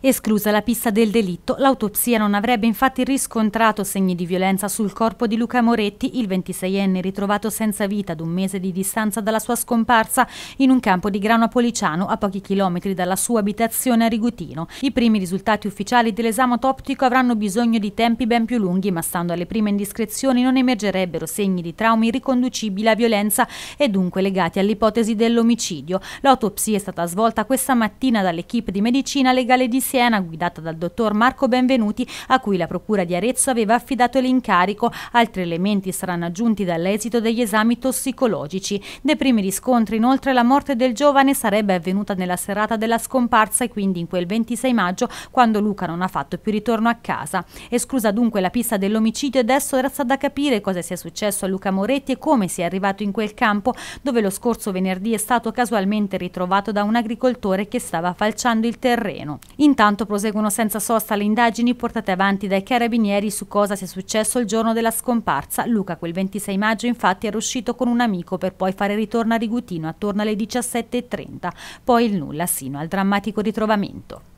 Esclusa la pista del delitto, l'autopsia non avrebbe infatti riscontrato segni di violenza sul corpo di Luca Moretti, il 26enne ritrovato senza vita ad un mese di distanza dalla sua scomparsa in un campo di grano a policiano a pochi chilometri dalla sua abitazione a Rigutino. I primi risultati ufficiali dell'esame autoptico avranno bisogno di tempi ben più lunghi, ma stando alle prime indiscrezioni non emergerebbero segni di traumi riconducibili a violenza e dunque legati all'ipotesi dell'omicidio. L'autopsia è stata svolta questa mattina dall'equipe di medicina legale di Siena, guidata dal dottor Marco Benvenuti, a cui la Procura di Arezzo aveva affidato l'incarico. Altri elementi saranno aggiunti dall'esito degli esami tossicologici. Dei primi riscontri, inoltre, la morte del giovane sarebbe avvenuta nella serata della scomparsa e quindi in quel 26 maggio, quando Luca non ha fatto più ritorno a casa. Esclusa dunque la pista dell'omicidio, adesso resta da capire cosa sia successo a Luca Moretti e come sia arrivato in quel campo, dove lo scorso venerdì è stato casualmente ritrovato da un agricoltore che stava falciando il terreno. In Intanto proseguono senza sosta le indagini portate avanti dai carabinieri su cosa sia successo il giorno della scomparsa. Luca quel 26 maggio infatti era uscito con un amico per poi fare ritorno a Rigutino attorno alle 17.30, poi il nulla sino al drammatico ritrovamento.